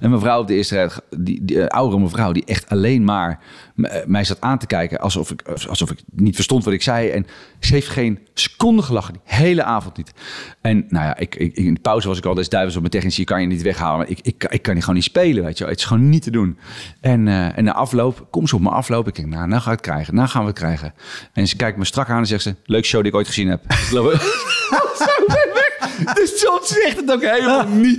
Een mevrouw op de eerste rij, die, die eh, mevrouw, die echt alleen maar eh, mij zat aan te kijken alsof ik, alsof ik niet verstond wat ik zei. En ze heeft geen seconde gelachen, die hele avond niet. En nou ja, ik, in de pauze was ik al des duivels op mijn technici, kan je niet weghalen. Maar ik, ik, ik kan die gewoon niet spelen, weet je Het is gewoon niet te doen. En, eh, en na afloop, kom ze op me afloop Ik denk, nou, nou ga ik het krijgen, nou gaan we het krijgen. En ze kijkt me strak aan en zegt ze, leuk show die ik ooit gezien heb. dus John zegt het ook helemaal niet.